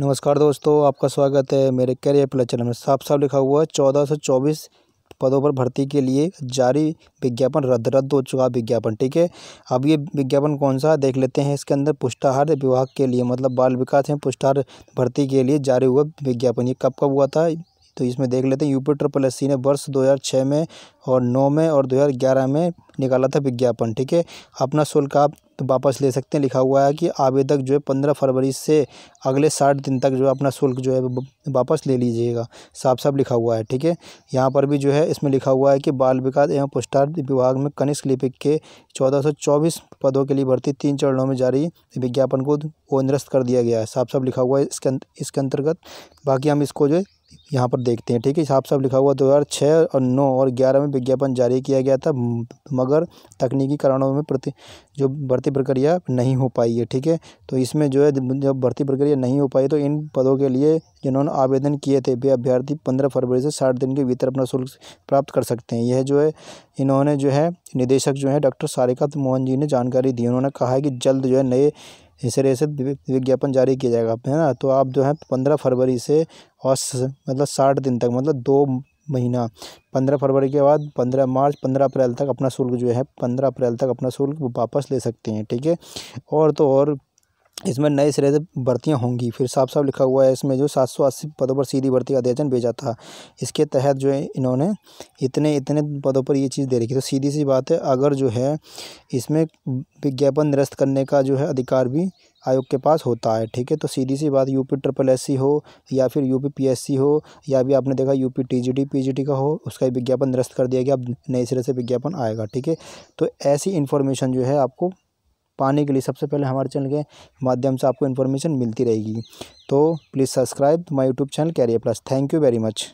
नमस्कार दोस्तों आपका स्वागत है मेरे कैरियर प्लस चैनल में साफ साफ लिखा हुआ है चौदह सौ चौबीस पदों पर भर्ती के लिए जारी विज्ञापन रद्द रद्द हो चुका विज्ञापन ठीक है अब ये विज्ञापन कौन सा देख लेते हैं इसके अंदर पुष्टाहार विभाग के लिए मतलब बाल विकास में पुष्टाहार भर्ती के लिए जारी हुआ विज्ञापन ये कब कब हुआ था तो इसमें देख लेते हैं यूपी ट्रिपल एस ने वर्ष 2006 में और 9 में और 2011 में निकाला था विज्ञापन ठीक है अपना शुल्क आप तो वापस ले सकते हैं लिखा हुआ है कि आवेदक जो है पंद्रह फरवरी से अगले साठ दिन तक जो है अपना शुल्क जो है वापस ले लीजिएगा साफ साफ लिखा हुआ है ठीक है यहाँ पर भी जो है इसमें लिखा हुआ है कि बाल विकास एवं पुष्टार विभाग में कनिष्क लिपिक के चौदह पदों के लिए भर्ती तीन चरणों में जारी विज्ञापन को निरस्त कर दिया गया है साफ साफ लिखा हुआ है इसके इसके अंतर्गत बाकी हम इसको जो है यहाँ पर देखते हैं ठीक है हिसाब साफ लिखा हुआ दो हज़ार छः और नौ और ग्यारह में विज्ञापन जारी किया गया था मगर तकनीकी कारणों में प्रति जो भर्ती प्रक्रिया नहीं हो पाई है ठीक है तो इसमें जो है जब भर्ती प्रक्रिया नहीं हो पाई तो इन पदों के लिए जिन्होंने आवेदन किए थे वे अभ्यर्थी पंद्रह फरवरी से साठ दिन के भीतर अपना शुल्क प्राप्त कर सकते हैं यह जो है इन्होंने जो है निदेशक जो है डॉक्टर सारिका मोहन जी ने जानकारी दी उन्होंने कहा है कि जल्द जो है नए तरह से विज्ञापन जारी किया जाएगा है ना तो आप जो है पंद्रह फरवरी से और मतलब साठ दिन तक मतलब दो महीना पंद्रह फरवरी के बाद पंद्रह मार्च पंद्रह अप्रैल तक अपना शुल्क जो है पंद्रह अप्रैल तक अपना शुल्क वापस ले सकते हैं ठीक है और तो और इसमें नए सिरे से भर्तियाँ होंगी फिर साफ साफ लिखा हुआ है इसमें जो सात सौ अस्सी पदों पर सीधी भर्ती का अध्ययन भेजा था इसके तहत जो है इन्होंने इतने इतने पदों पर ये चीज़ दे रखी तो सीधी सी बात है अगर जो है इसमें विज्ञापन निरस्त करने का जो है अधिकार भी आयोग के पास होता है ठीक है तो सीधी सी बात यूपी ट्रिपल एस हो या फिर यूपी पीएससी हो या भी आपने देखा यूपी टीजीटी पीजीटी का हो उसका विज्ञापन निरस्त कर दिया गया अब नए सिरे से विज्ञापन आएगा ठीक है तो ऐसी इन्फॉर्मेशन जो है आपको पाने के लिए सबसे पहले हमारे चैनल के माध्यम से आपको इन्फॉर्मेशन मिलती रहेगी तो please subscribe my YouTube channel career plus thank you very much